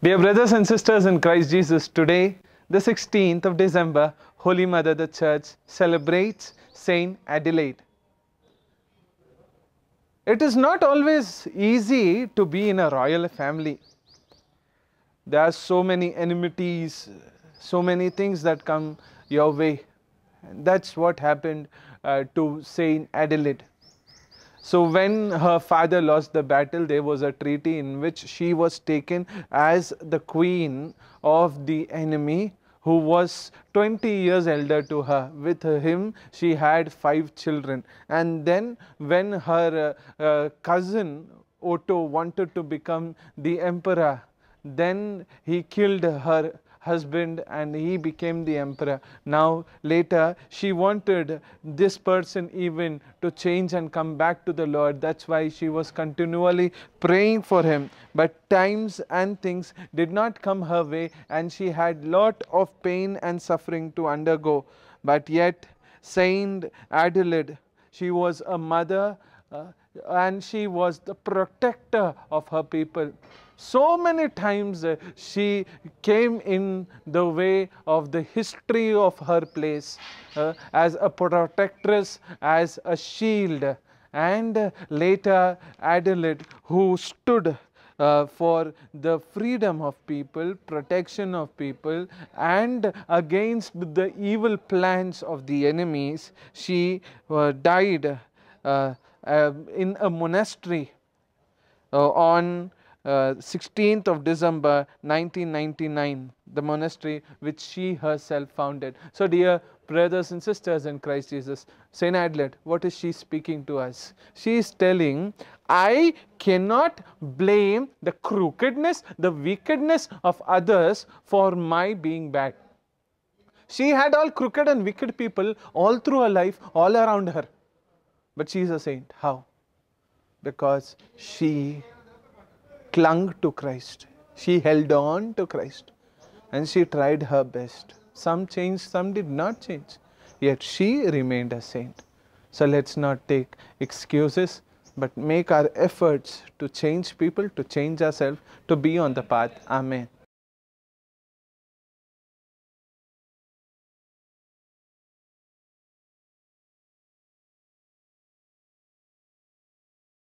Dear brothers and sisters in Christ Jesus, today, the 16th of December, Holy Mother the Church celebrates Saint Adelaide. It is not always easy to be in a royal family. There are so many enmities, so many things that come your way. And that's what happened uh, to Saint Adelaide. So when her father lost the battle, there was a treaty in which she was taken as the queen of the enemy who was 20 years elder to her. With him, she had five children. And then when her uh, uh, cousin Otto wanted to become the emperor, then he killed her husband and he became the emperor. Now later she wanted this person even to change and come back to the Lord. That's why she was continually praying for him. But times and things did not come her way and she had lot of pain and suffering to undergo. But yet Saint Adelaide, she was a mother uh, and she was the protector of her people. So many times uh, she came in the way of the history of her place uh, as a protectress, as a shield, and uh, later Adelaide, who stood uh, for the freedom of people, protection of people, and against the evil plans of the enemies. She uh, died uh, um, in a monastery uh, on 16th uh, of December 1999, the monastery which she herself founded. So, dear brothers and sisters in Christ Jesus, St. Adelaide, what is she speaking to us? She is telling, I cannot blame the crookedness, the wickedness of others for my being bad. She had all crooked and wicked people all through her life, all around her. But she is a saint. How? Because she clung to Christ. She held on to Christ. And she tried her best. Some changed, some did not change. Yet she remained a saint. So let's not take excuses, but make our efforts to change people, to change ourselves, to be on the path. Amen.